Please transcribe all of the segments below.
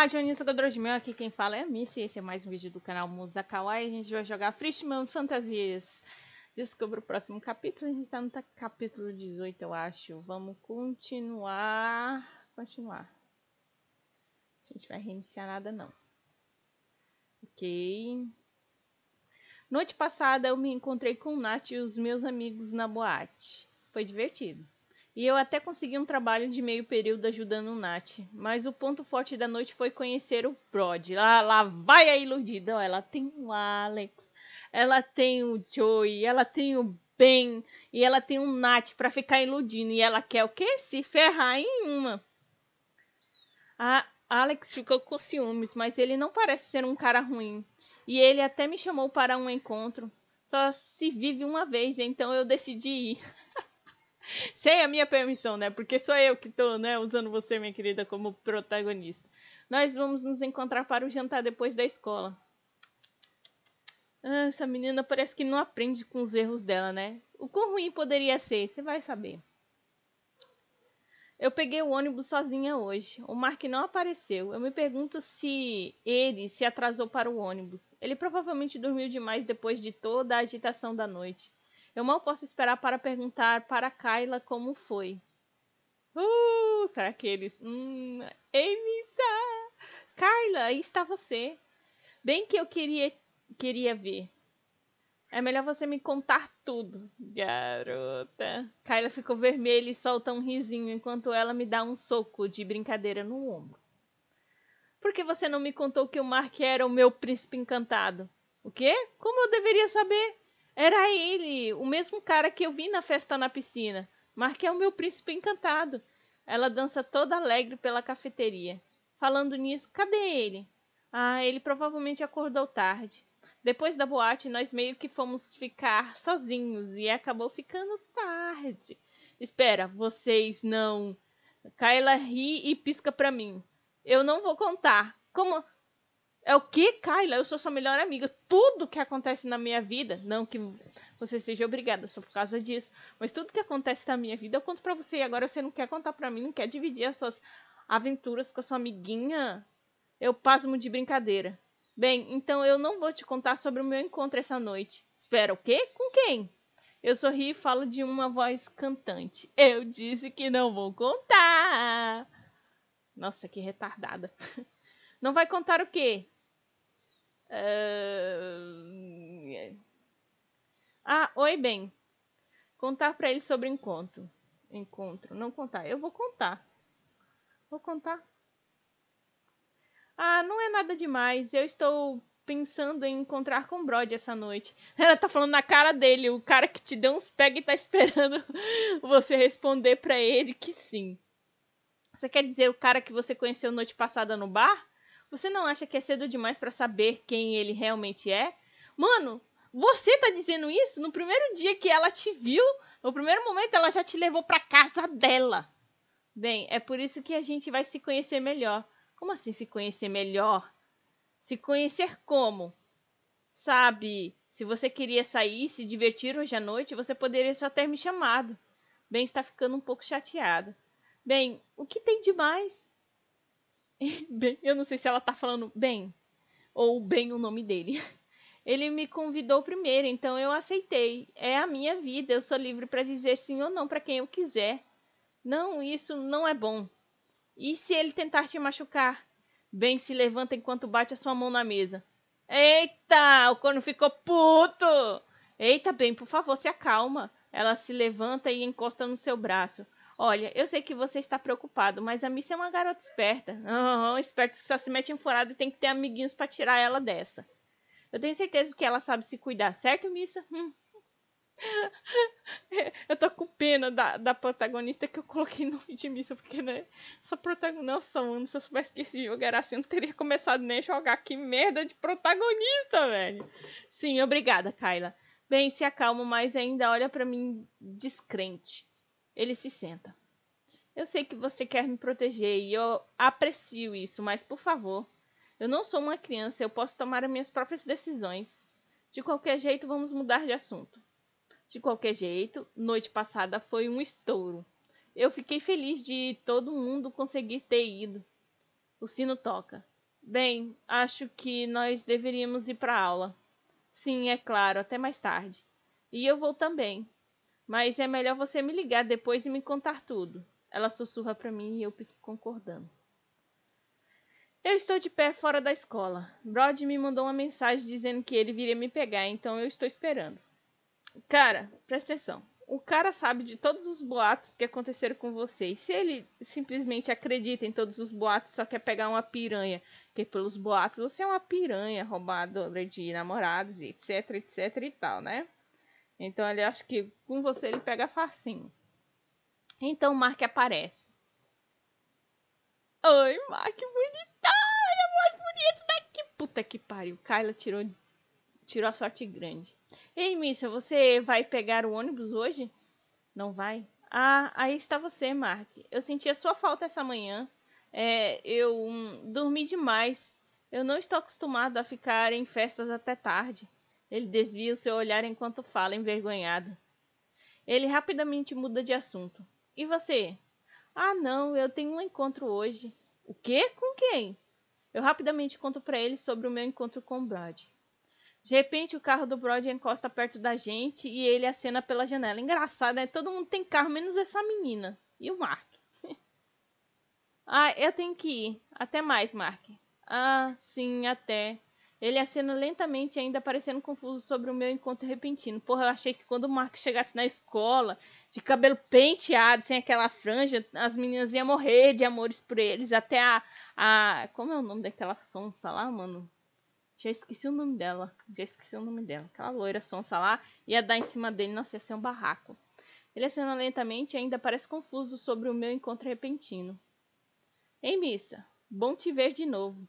Olá, Juninho Jogador de Mel, aqui quem fala é a Missy, esse é mais um vídeo do canal Musa Kawaii, a gente vai jogar Freshman Fantasias. Descubra o próximo capítulo, a gente tá no capítulo 18, eu acho. Vamos continuar, continuar. A gente vai reiniciar nada não. Ok. Noite passada eu me encontrei com o Nath e os meus amigos na boate. Foi divertido. E eu até consegui um trabalho de meio período ajudando o Nat. Mas o ponto forte da noite foi conhecer o Prod. Lá, lá vai a iludida. Ela tem o Alex, ela tem o Joey, ela tem o Ben e ela tem o Nat para ficar iludindo. E ela quer o quê? Se ferrar em uma. A Alex ficou com ciúmes, mas ele não parece ser um cara ruim. E ele até me chamou para um encontro. Só se vive uma vez, então eu decidi ir. Sem a minha permissão, né? Porque sou eu que tô, né, usando você, minha querida, como protagonista. Nós vamos nos encontrar para o jantar depois da escola. Ah, essa menina parece que não aprende com os erros dela, né? O quão ruim poderia ser, você vai saber. Eu peguei o ônibus sozinha hoje. O Mark não apareceu. Eu me pergunto se ele se atrasou para o ônibus. Ele provavelmente dormiu demais depois de toda a agitação da noite. Eu mal posso esperar para perguntar para Kyla como foi. Uh, será que eles. Hum, Emisa! Kyla, aí está você. Bem que eu queria, queria ver. É melhor você me contar tudo, garota. Kyla ficou vermelha e solta um risinho enquanto ela me dá um soco de brincadeira no ombro. Por que você não me contou que o Mark era o meu príncipe encantado? O quê? Como eu deveria saber? Era ele, o mesmo cara que eu vi na festa na piscina. Mark é o meu príncipe encantado. Ela dança toda alegre pela cafeteria. Falando nisso, cadê ele? Ah, ele provavelmente acordou tarde. Depois da boate, nós meio que fomos ficar sozinhos e acabou ficando tarde. Espera, vocês não. Kyla ri e pisca para mim. Eu não vou contar. Como é o que, Kyla? Eu sou sua melhor amiga. Tudo que acontece na minha vida, não que você seja obrigada só por causa disso, mas tudo que acontece na minha vida eu conto para você. E agora você não quer contar para mim, não quer dividir as suas aventuras com a sua amiguinha? Eu pasmo de brincadeira. Bem, então eu não vou te contar sobre o meu encontro essa noite. Espera, o quê? Com quem? Eu sorri e falo de uma voz cantante. Eu disse que não vou contar. Nossa, que retardada. Não vai contar o quê? Uh... Ah, oi, bem. Contar para ele sobre o encontro. Encontro, não contar. Eu vou contar. Vou contar. Ah, não é nada demais. Eu estou pensando em encontrar com o Brody essa noite. Ela tá falando na cara dele, o cara que te deu uns pega e tá esperando você responder para ele que sim. Você quer dizer o cara que você conheceu noite passada no bar? Você não acha que é cedo demais para saber quem ele realmente é? Mano, você tá dizendo isso no primeiro dia que ela te viu, no primeiro momento ela já te levou para casa dela. Bem, é por isso que a gente vai se conhecer melhor. Como assim se conhecer melhor? Se conhecer como? Sabe, se você queria sair, se divertir hoje à noite, você poderia só ter me chamado. Bem, está ficando um pouco chateada. Bem, o que tem de mais? bem, eu não sei se ela tá falando bem ou bem o nome dele. Ele me convidou primeiro, então eu aceitei. É a minha vida, eu sou livre para dizer sim ou não para quem eu quiser. Não, isso não é bom. E se ele tentar te machucar? Bem se levanta enquanto bate a sua mão na mesa. Eita, o corno ficou puto! Eita, bem, por favor, se acalma. Ela se levanta e encosta no seu braço. Olha, eu sei que você está preocupado, mas a Missa é uma garota esperta. Não, esperta que só se mete em furada e tem que ter amiguinhos para tirar ela dessa. Eu tenho certeza que ela sabe se cuidar, certo, Missa? Hum. eu tô com pena da, da protagonista que eu coloquei no vídeo de Missa, porque, né? Essa protagonista. Nossa, mano, se eu soubesse que esse jogo era assim, eu não teria começado nem a jogar. Que merda de protagonista, velho. Sim, obrigada, Kyla. Bem, se acalma, mas ainda olha para mim descrente. Ele se senta. Eu sei que você quer me proteger e eu aprecio isso, mas por favor, eu não sou uma criança, eu posso tomar as minhas próprias decisões. De qualquer jeito, vamos mudar de assunto. De qualquer jeito, noite passada foi um estouro. Eu fiquei feliz de todo mundo conseguir ter ido. O sino toca. Bem, acho que nós deveríamos ir para aula. Sim, é claro, até mais tarde. E eu vou também. Mas é melhor você me ligar depois e me contar tudo. Ela sussurra para mim e eu pisco concordando. Eu estou de pé fora da escola. Brod me mandou uma mensagem dizendo que ele viria me pegar, então eu estou esperando. Cara, presta atenção. O cara sabe de todos os boatos que aconteceram com você. E se ele simplesmente acredita em todos os boatos, só quer pegar uma piranha, porque pelos boatos você é uma piranha roubadora de namorados, etc, etc e tal, né? Então ele acha que com você ele pega facinho. Então o Mark aparece. Oi, Mark, bonitão! Ele é mais bonito daqui! Puta que pariu, Kyla tirou, tirou a sorte grande. Ei, Missa, você vai pegar o ônibus hoje? Não vai? Ah, aí está você, Mark. Eu senti a sua falta essa manhã. É, eu hum, dormi demais. Eu não estou acostumado a ficar em festas até tarde. Ele desvia o seu olhar enquanto fala, envergonhado. Ele rapidamente muda de assunto. E você? Ah, não, eu tenho um encontro hoje. O quê? Com quem? Eu rapidamente conto para ele sobre o meu encontro com o Brod. De repente, o carro do Brody encosta perto da gente e ele acena pela janela. Engraçado, né? Todo mundo tem carro, menos essa menina. E o Mark. ah, eu tenho que ir. Até mais, Mark. Ah, sim, até. Ele acena lentamente, ainda parecendo confuso sobre o meu encontro repentino. Porra, eu achei que quando o Marco chegasse na escola, de cabelo penteado, sem aquela franja, as meninas iam morrer de amores por eles. Até a. a como é o nome daquela sonsa lá, mano? Já esqueci o nome dela. Já esqueci o nome dela. Aquela loira sonsa lá ia dar em cima dele. Nossa, ia ser um barraco. Ele acena lentamente ainda parece confuso sobre o meu encontro repentino. Ei, missa. Bom te ver de novo.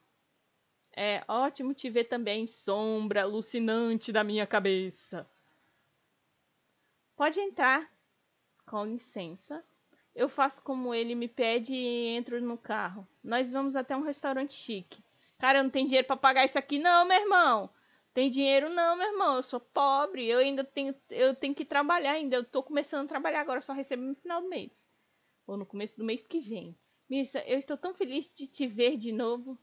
É ótimo te ver também, sombra alucinante da minha cabeça. Pode entrar. Com licença. Eu faço como ele me pede e entro no carro. Nós vamos até um restaurante chique. Cara, eu não tenho dinheiro para pagar isso aqui não, meu irmão. Tem dinheiro não, meu irmão. Eu sou pobre. Eu ainda tenho, eu tenho que trabalhar ainda. Eu tô começando a trabalhar agora, só recebo no final do mês ou no começo do mês que vem. Missa, eu estou tão feliz de te ver de novo.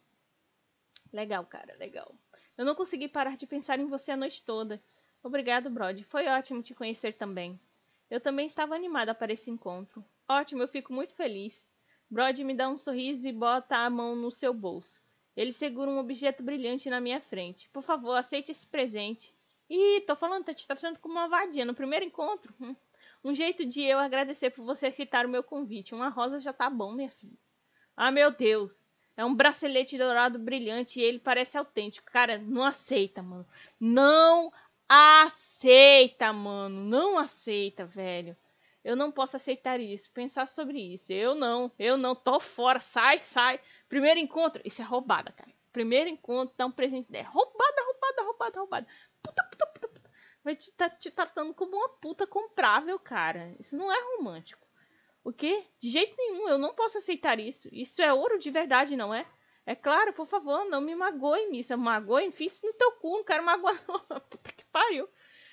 Legal, cara, legal. Eu não consegui parar de pensar em você a noite toda. Obrigado, Brody. Foi ótimo te conhecer também. Eu também estava animada para esse encontro. Ótimo, eu fico muito feliz. Brody me dá um sorriso e bota a mão no seu bolso. Ele segura um objeto brilhante na minha frente. Por favor, aceite esse presente. Ih, tô falando, tá te tratando como uma vadia no primeiro encontro. Hum. Um jeito de eu agradecer por você aceitar o meu convite. Uma rosa já tá bom, minha filha. Ah, meu Deus! É um bracelete dourado brilhante e ele parece autêntico. Cara, não aceita, mano. Não aceita, mano. Não aceita, velho. Eu não posso aceitar isso, pensar sobre isso. Eu não, eu não, tô fora, sai, sai. Primeiro encontro, isso é roubada, cara. Primeiro encontro, dá um presente é Roubada, roubada, roubada, roubada. Puta, puta, puta, puta. Vai te, tá, te tratando como uma puta comprável, cara. Isso não é romântico. O quê? De jeito nenhum, eu não posso aceitar isso. Isso é ouro de verdade, não é? É claro, por favor, não me magoe, missa. Magoe, enfim, isso no teu cu, não quero magoar. Puta que pariu.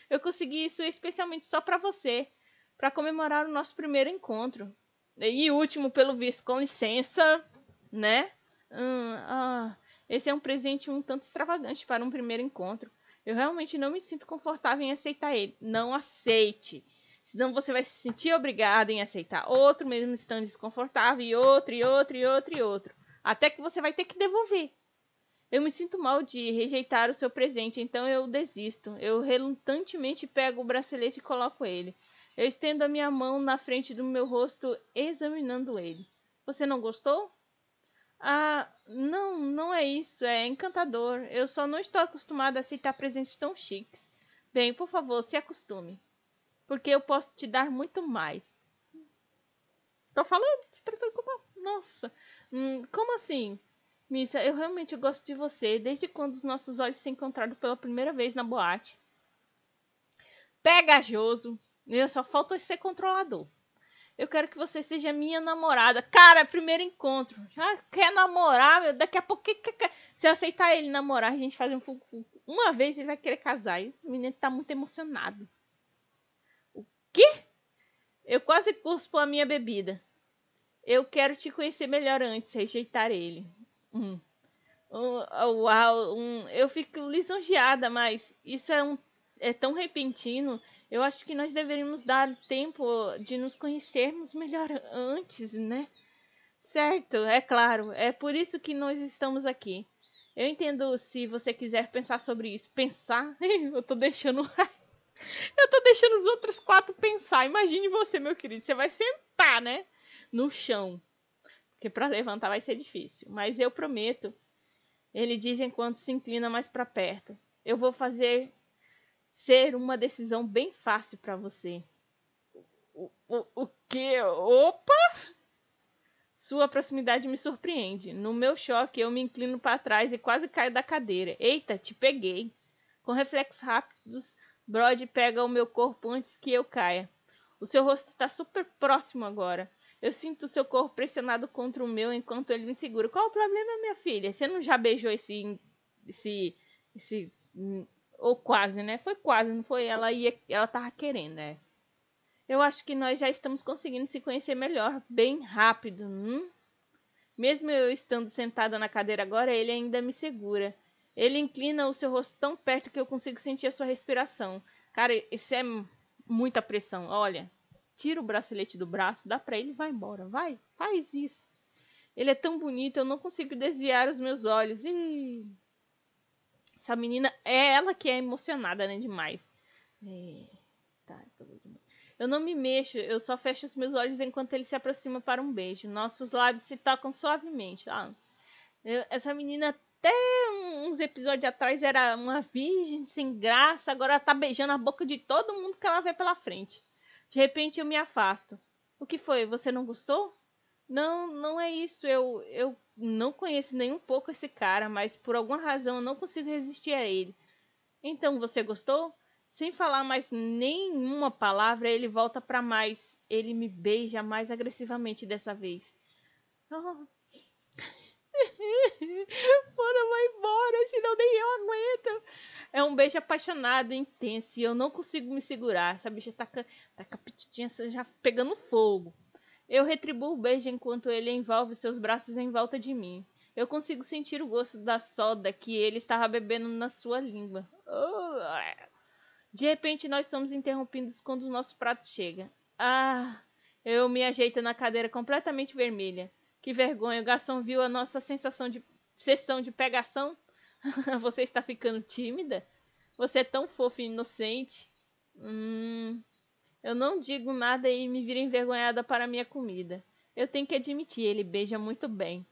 Eu consegui isso especialmente só para você, para comemorar o nosso primeiro encontro. E último, pelo visto, com licença, né? Hum, ah, esse é um presente um tanto extravagante para um primeiro encontro. Eu realmente não me sinto confortável em aceitar ele. Não aceite. Senão você vai se sentir obrigado em aceitar outro, mesmo estando desconfortável, e outro, e outro, e outro, e outro. Até que você vai ter que devolver. Eu me sinto mal de rejeitar o seu presente, então eu desisto. Eu relutantemente pego o bracelete e coloco ele. Eu estendo a minha mão na frente do meu rosto, examinando ele. Você não gostou? Ah, não, não é isso. É encantador. Eu só não estou acostumada a aceitar presentes tão chiques. Bem, por favor, se acostume porque eu posso te dar muito mais. Tô falando, te tratando como. Nossa, hum, como assim? Missa, eu realmente gosto de você desde quando os nossos olhos se encontraram pela primeira vez na boate. Pegajoso. Eu só falta ser controlador. Eu quero que você seja minha namorada. Cara, é primeiro encontro. Já ah, quer namorar, meu? Daqui a pouco. Que, que, que... Se aceitar ele namorar, a gente faz um fuco Uma vez ele vai querer casar. E o menino tá muito emocionado quê? Eu quase cuspo a minha bebida. Eu quero te conhecer melhor antes, rejeitar ele. Hum. Oh, uau, um, eu fico lisonjeada, mas isso é, um, é tão repentino. Eu acho que nós deveríamos dar tempo de nos conhecermos melhor antes, né? Certo, é claro. É por isso que nós estamos aqui. Eu entendo se você quiser pensar sobre isso. Pensar? eu tô deixando. Eu tô deixando os outros quatro pensar. Imagine você, meu querido. Você vai sentar, né? No chão. Porque para levantar vai ser difícil. Mas eu prometo. Ele diz enquanto se inclina mais para perto. Eu vou fazer ser uma decisão bem fácil para você. O, o, o que? Opa! Sua proximidade me surpreende. No meu choque, eu me inclino para trás e quase caio da cadeira. Eita, te peguei! Com reflexos rápidos, Brody pega o meu corpo antes que eu caia. O seu rosto está super próximo agora. Eu sinto o seu corpo pressionado contra o meu enquanto ele me segura. Qual o problema, minha filha? Você não já beijou esse. esse. esse. Hum, ou quase, né? Foi quase, não foi? Ela ia. ela tava querendo, né? Eu acho que nós já estamos conseguindo se conhecer melhor, bem rápido, hum? Mesmo eu estando sentada na cadeira agora, ele ainda me segura. Ele inclina o seu rosto tão perto que eu consigo sentir a sua respiração. Cara, isso é muita pressão. Olha, tira o bracelete do braço, dá pra ele e vai embora. Vai, faz isso. Ele é tão bonito, eu não consigo desviar os meus olhos. Ih. Essa menina é ela que é emocionada, né? Demais. eu não me mexo, eu só fecho os meus olhos enquanto ele se aproxima para um beijo. Nossos lábios se tocam suavemente. Ah, eu, essa menina até uns episódios atrás era uma virgem sem graça, agora tá beijando a boca de todo mundo que ela vê pela frente. De repente eu me afasto. O que foi? Você não gostou? Não, não é isso. Eu, eu não conheço nem um pouco esse cara, mas por alguma razão eu não consigo resistir a ele. Então você gostou? Sem falar mais nenhuma palavra, ele volta para mais. Ele me beija mais agressivamente dessa vez. Oh, Mano, vai embora, senão nem eu aguento. É um beijo apaixonado, intenso, e eu não consigo me segurar. Essa bicha tá, tá com a já pegando fogo. Eu retribuo o beijo enquanto ele envolve seus braços em volta de mim. Eu consigo sentir o gosto da soda que ele estava bebendo na sua língua. De repente, nós somos interrompidos quando o nosso prato chega. Ah! Eu me ajeito na cadeira completamente vermelha. Que vergonha, o garçom viu a nossa sensação de sessão de pegação. Você está ficando tímida? Você é tão fofa e inocente. Hum, eu não digo nada e me viro envergonhada para minha comida. Eu tenho que admitir, ele beija muito bem.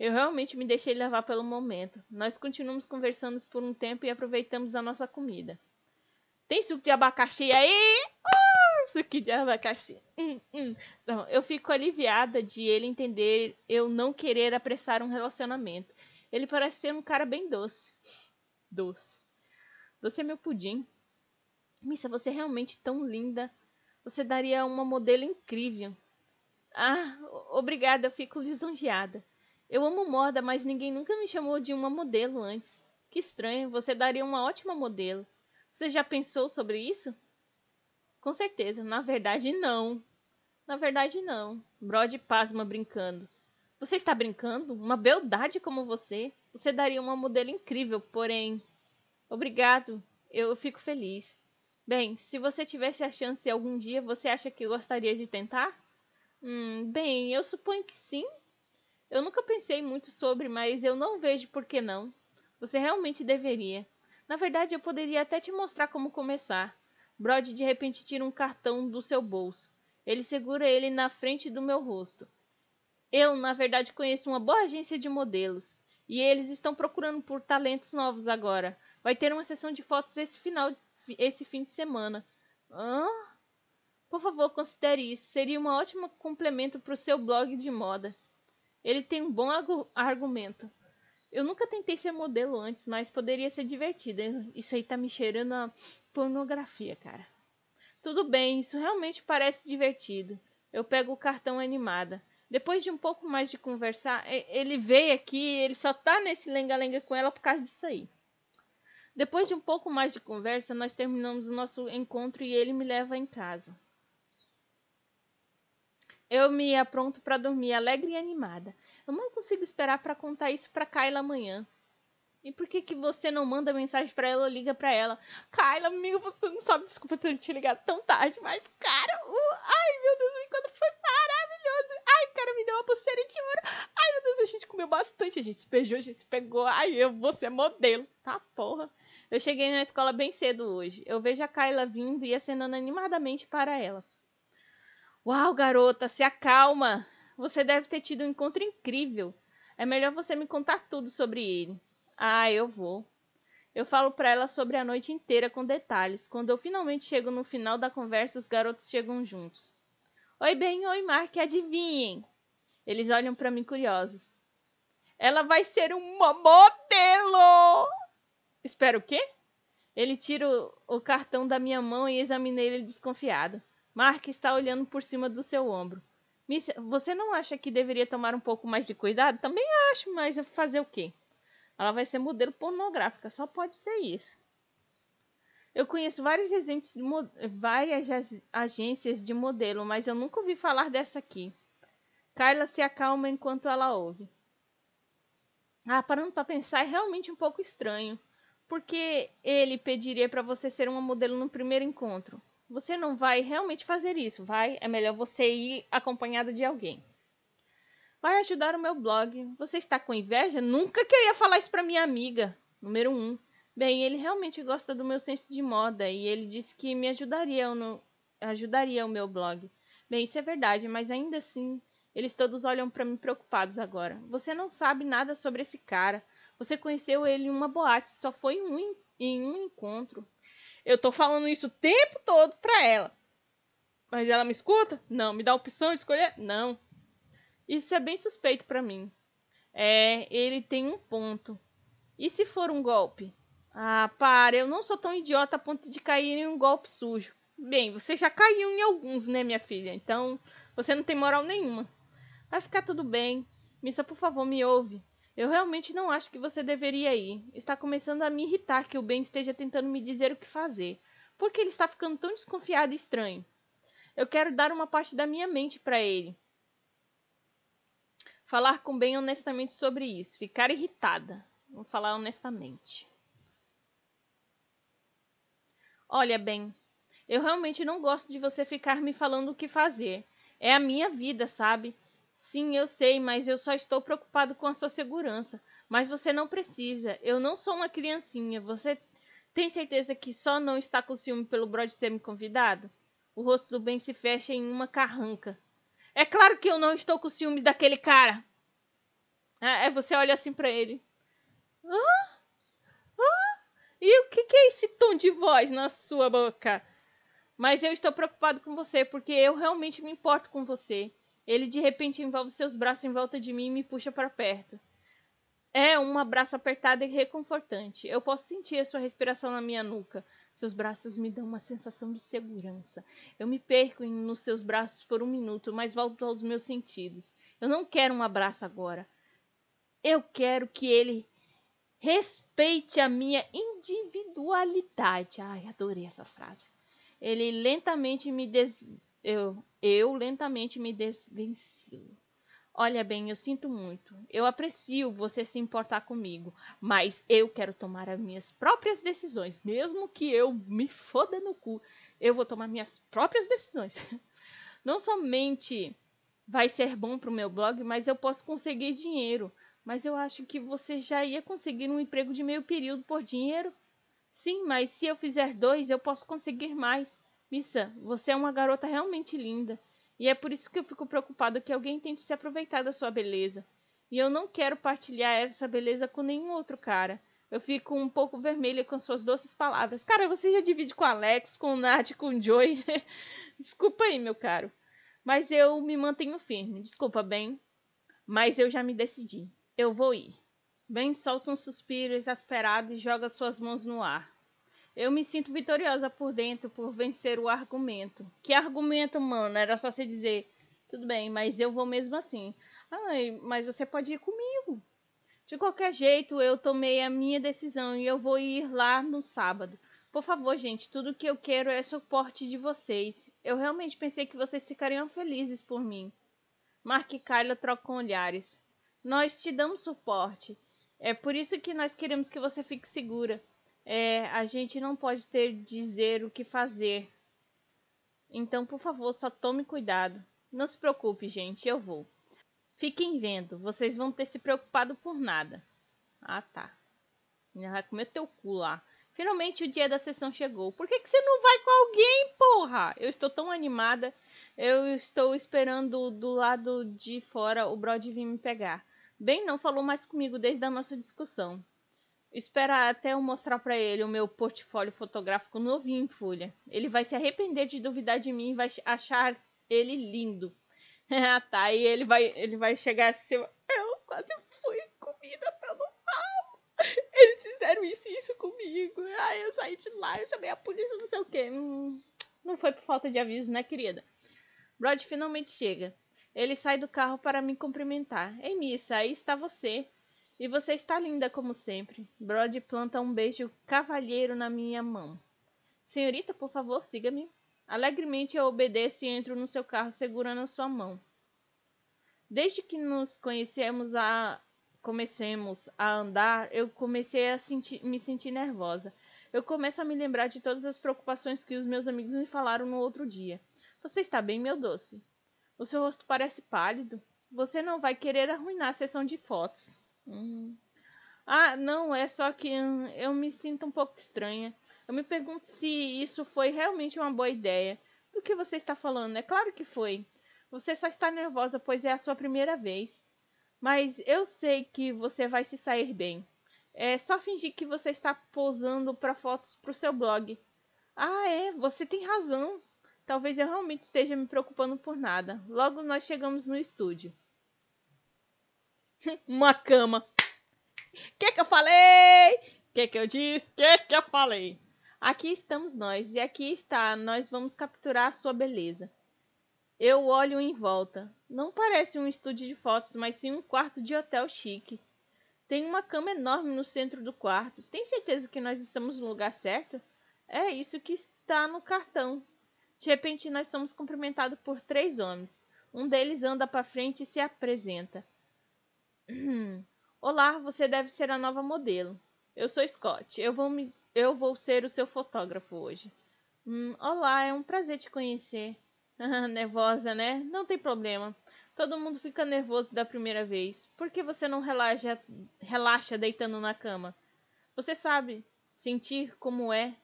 Eu realmente me deixei levar pelo momento. Nós continuamos conversando por um tempo e aproveitamos a nossa comida. Tem suco de abacaxi aí? Suki de abacaxi. Hum, hum. Então, eu fico aliviada de ele entender eu não querer apressar um relacionamento. Ele parece ser um cara bem doce. Doce. Doce é meu pudim. Missa, você é realmente tão linda. Você daria uma modelo incrível. Ah, obrigada, eu fico lisonjeada. Eu amo moda, mas ninguém nunca me chamou de uma modelo antes. Que estranho, você daria uma ótima modelo. Você já pensou sobre isso? Com certeza. Na verdade, não. Na verdade, não. Brody pasma brincando. Você está brincando? Uma beldade como você. Você daria uma modelo incrível, porém. Obrigado. Eu fico feliz. Bem, se você tivesse a chance algum dia, você acha que gostaria de tentar? Hum, bem, eu suponho que sim. Eu nunca pensei muito sobre, mas eu não vejo por que não. Você realmente deveria. Na verdade, eu poderia até te mostrar como começar. Brody de repente tira um cartão do seu bolso. Ele segura ele na frente do meu rosto. Eu, na verdade, conheço uma boa agência de modelos. E eles estão procurando por talentos novos agora. Vai ter uma sessão de fotos esse final, esse fim de semana. Hã? Por favor, considere isso. Seria um ótimo complemento para o seu blog de moda. Ele tem um bom argumento. Eu nunca tentei ser modelo antes, mas poderia ser divertido. Isso aí tá me cheirando a pornografia, cara. Tudo bem, isso realmente parece divertido. Eu pego o cartão animada. Depois de um pouco mais de conversar, ele veio aqui, ele só tá nesse lenga-lenga com ela por causa disso aí. Depois de um pouco mais de conversa, nós terminamos o nosso encontro e ele me leva em casa. Eu me apronto para dormir, alegre e animada. Eu mal consigo esperar para contar isso para Kyla amanhã. E por que que você não manda mensagem para ela ou liga para ela? Kyla, amigo, você não sabe, desculpa ter te ligado tão tarde, mas cara, uh, ai meu Deus, o encontro foi maravilhoso. Ai, cara, me deu uma pulseira de ouro. Ai meu Deus, a gente comeu bastante, a gente se beijou, a gente se pegou. Ai, eu vou ser modelo, tá porra. Eu cheguei na escola bem cedo hoje. Eu vejo a Kyla vindo e acenando animadamente para ela. Uau, garota, se acalma! Você deve ter tido um encontro incrível. É melhor você me contar tudo sobre ele. Ah, eu vou. Eu falo para ela sobre a noite inteira com detalhes. Quando eu finalmente chego no final da conversa, os garotos chegam juntos. Oi, Ben, oi, Mark, adivinhem. Eles olham para mim curiosos. Ela vai ser uma modelo! Espera o quê? Ele tira o, o cartão da minha mão e examinei ele desconfiado. Mark está olhando por cima do seu ombro. Você não acha que deveria tomar um pouco mais de cuidado? Também acho, mas fazer o quê? Ela vai ser modelo pornográfica, só pode ser isso. Eu conheço várias, várias agências de modelo, mas eu nunca ouvi falar dessa aqui. Kyla se acalma enquanto ela ouve. Ah, parando para pensar, é realmente um pouco estranho. Por que ele pediria para você ser uma modelo no primeiro encontro? você não vai realmente fazer isso, vai? É melhor você ir acompanhado de alguém. Vai ajudar o meu blog. Você está com inveja? Nunca que eu ia falar isso para minha amiga. Número 1. Um. Bem, ele realmente gosta do meu senso de moda e ele disse que me ajudaria, no... ajudaria o meu blog. Bem, isso é verdade, mas ainda assim, eles todos olham para mim preocupados agora. Você não sabe nada sobre esse cara. Você conheceu ele em uma boate, só foi em um, em um encontro. Eu tô falando isso o tempo todo pra ela. Mas ela me escuta? Não. Me dá a opção de escolher? Não. Isso é bem suspeito para mim. É, ele tem um ponto. E se for um golpe? Ah, para, eu não sou tão idiota a ponto de cair em um golpe sujo. Bem, você já caiu em alguns, né, minha filha? Então, você não tem moral nenhuma. Vai ficar tudo bem. Missa, por favor, me ouve. Eu realmente não acho que você deveria ir. Está começando a me irritar que o Ben esteja tentando me dizer o que fazer. Por que ele está ficando tão desconfiado e estranho? Eu quero dar uma parte da minha mente para ele. Falar com Ben honestamente sobre isso. Ficar irritada. Vou falar honestamente. Olha, Ben, eu realmente não gosto de você ficar me falando o que fazer. É a minha vida, sabe? Sim, eu sei, mas eu só estou preocupado com a sua segurança. Mas você não precisa. Eu não sou uma criancinha. Você tem certeza que só não está com ciúme pelo Brod ter me convidado? O rosto do Ben se fecha em uma carranca. É claro que eu não estou com ciúmes daquele cara. Ah, é, você olha assim para ele. Ah? Ah? E o que, que é esse tom de voz na sua boca? Mas eu estou preocupado com você, porque eu realmente me importo com você. Ele de repente envolve seus braços em volta de mim e me puxa para perto. É um abraço apertado e reconfortante. Eu posso sentir a sua respiração na minha nuca. Seus braços me dão uma sensação de segurança. Eu me perco nos seus braços por um minuto, mas volto aos meus sentidos. Eu não quero um abraço agora. Eu quero que ele respeite a minha individualidade. Ai, adorei essa frase. Ele lentamente me desvia. Eu, eu lentamente me desvencilho. Olha bem, eu sinto muito. Eu aprecio você se importar comigo, mas eu quero tomar as minhas próprias decisões, mesmo que eu me foda no cu. Eu vou tomar minhas próprias decisões. Não somente vai ser bom para o meu blog, mas eu posso conseguir dinheiro. Mas eu acho que você já ia conseguir um emprego de meio período por dinheiro. Sim, mas se eu fizer dois, eu posso conseguir mais. Missa, você é uma garota realmente linda. E é por isso que eu fico preocupado que alguém tente se aproveitar da sua beleza. E eu não quero partilhar essa beleza com nenhum outro cara. Eu fico um pouco vermelha com suas doces palavras. Cara, você já divide com o Alex, com o Nath, com o Joey. Desculpa aí, meu caro. Mas eu me mantenho firme. Desculpa, bem. Mas eu já me decidi. Eu vou ir. Ben solta um suspiro exasperado e joga suas mãos no ar. Eu me sinto vitoriosa por dentro por vencer o argumento. Que argumento, mano? Era só você dizer, tudo bem, mas eu vou mesmo assim. Ai, mas você pode ir comigo. De qualquer jeito, eu tomei a minha decisão e eu vou ir lá no sábado. Por favor, gente, tudo que eu quero é suporte de vocês. Eu realmente pensei que vocês ficariam felizes por mim. Mark e Kyla trocam olhares. Nós te damos suporte. É por isso que nós queremos que você fique segura é, a gente não pode ter dizer o que fazer. Então, por favor, só tome cuidado. Não se preocupe, gente, eu vou. Fiquem vendo, vocês vão ter se preocupado por nada. Ah, tá. Ainda vai comer teu cu lá. Finalmente o dia da sessão chegou. Por que, que você não vai com alguém, porra? Eu estou tão animada. Eu estou esperando do lado de fora o Brody vir me pegar. Bem, não falou mais comigo desde a nossa discussão. Espera até eu mostrar para ele o meu portfólio fotográfico novinho em folha. Ele vai se arrepender de duvidar de mim e vai achar ele lindo. Ah, tá. E ele vai, ele vai chegar assim. Eu quase fui comida pelo mal. Eles fizeram isso e isso comigo. Ai, eu saí de lá, eu chamei a polícia, não sei o quê. Hum, não foi por falta de aviso, né, querida? Brod finalmente chega. Ele sai do carro para me cumprimentar. Ei, missa, aí está você. E você está linda como sempre. Brody planta um beijo cavalheiro na minha mão. Senhorita, por favor, siga-me. Alegremente eu obedeço e entro no seu carro segurando a sua mão. Desde que nos conhecemos a comecemos a andar, eu comecei a me sentir nervosa. Eu começo a me lembrar de todas as preocupações que os meus amigos me falaram no outro dia. Você está bem, meu doce? O seu rosto parece pálido. Você não vai querer arruinar a sessão de fotos. Hum. Ah, não, é só que hum, eu me sinto um pouco estranha. Eu me pergunto se isso foi realmente uma boa ideia. Do que você está falando? É claro que foi. Você só está nervosa, pois é a sua primeira vez. Mas eu sei que você vai se sair bem. É só fingir que você está posando para fotos para o seu blog. Ah, é, você tem razão. Talvez eu realmente esteja me preocupando por nada. Logo nós chegamos no estúdio uma cama. O que que eu falei? O que que eu disse? O que que eu falei? Aqui estamos nós e aqui está, nós vamos capturar a sua beleza. Eu olho em volta. Não parece um estúdio de fotos, mas sim um quarto de hotel chique. Tem uma cama enorme no centro do quarto. Tem certeza que nós estamos no lugar certo? É isso que está no cartão. De repente, nós somos cumprimentados por três homens. Um deles anda para frente e se apresenta. Uhum. Olá, você deve ser a nova modelo. Eu sou Scott. Eu vou, me... eu vou ser o seu fotógrafo hoje. Hum, olá, é um prazer te conhecer. Nervosa, né? Não tem problema. Todo mundo fica nervoso da primeira vez. Por que você não relaxa, relaxa deitando na cama? Você sabe sentir como é.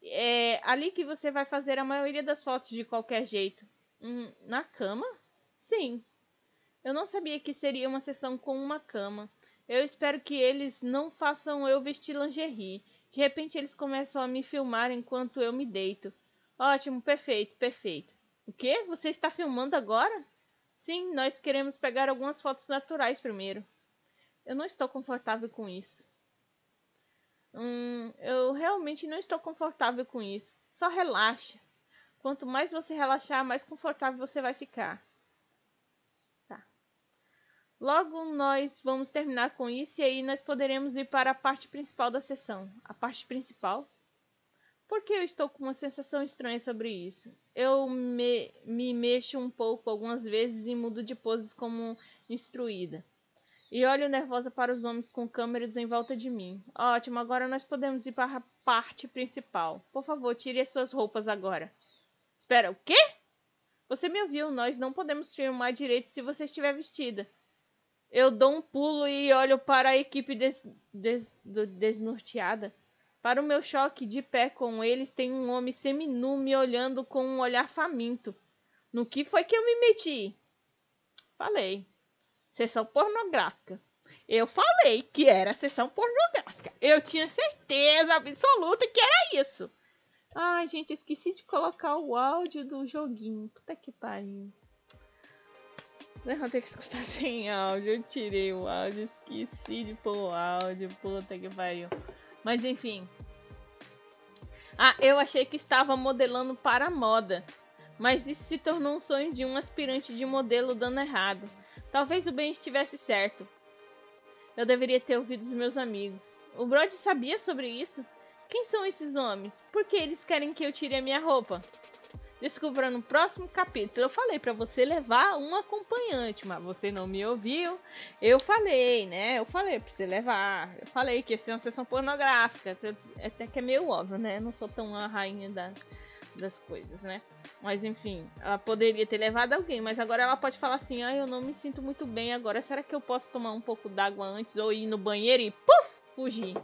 É ali que você vai fazer a maioria das fotos de qualquer jeito. Hum, na cama? Sim, eu não sabia que seria uma sessão com uma cama. Eu espero que eles não façam eu vestir lingerie. De repente eles começam a me filmar enquanto eu me deito. Ótimo, perfeito, perfeito. O quê? Você está filmando agora? Sim, nós queremos pegar algumas fotos naturais primeiro. Eu não estou confortável com isso. Hum, eu realmente não estou confortável com isso. Só relaxa. Quanto mais você relaxar, mais confortável você vai ficar. Logo nós vamos terminar com isso e aí nós poderemos ir para a parte principal da sessão. A parte principal? Por que eu estou com uma sensação estranha sobre isso? Eu me, me mexo um pouco algumas vezes e mudo de poses como instruída. E olho nervosa para os homens com câmeras em volta de mim. Ótimo, agora nós podemos ir para a parte principal. Por favor, tire as suas roupas agora. Espera, o quê? Você me ouviu, nós não podemos filmar direito se você estiver vestida. Eu dou um pulo e olho para a equipe des, des, desnorteada. Para o meu choque de pé com eles, tem um homem seminu me olhando com um olhar faminto. No que foi que eu me meti? Falei. Sessão pornográfica. Eu falei que era sessão pornográfica. Eu tinha certeza absoluta que era isso. Ai, gente, esqueci de colocar o áudio do joguinho. Puta que pariu. Não vão que escutar sem áudio. Eu tirei o áudio, esqueci de pôr o áudio. Puta que pariu. Mas enfim. Ah, eu achei que estava modelando para a moda. Mas isso se tornou um sonho de um aspirante de modelo dando errado. Talvez o bem estivesse certo. Eu deveria ter ouvido os meus amigos. O Brody sabia sobre isso? Quem são esses homens? Por que eles querem que eu tire a minha roupa? Descubra no próximo capítulo. Eu falei para você levar um acompanhante, mas você não me ouviu. Eu falei, né? Eu falei para você levar. Eu falei que essa é uma sessão pornográfica. Até que é meio óbvio, né? Eu não sou tão a rainha da, das coisas, né? Mas enfim, ela poderia ter levado alguém, mas agora ela pode falar assim: ah, eu não me sinto muito bem agora. Será que eu posso tomar um pouco d'água antes ou ir no banheiro e puf, fugir?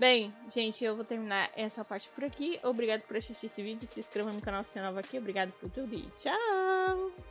Bem, gente, eu vou terminar essa parte por aqui. Obrigado por assistir esse vídeo. Se inscreva no canal se é novo aqui. Obrigado por tudo e tchau!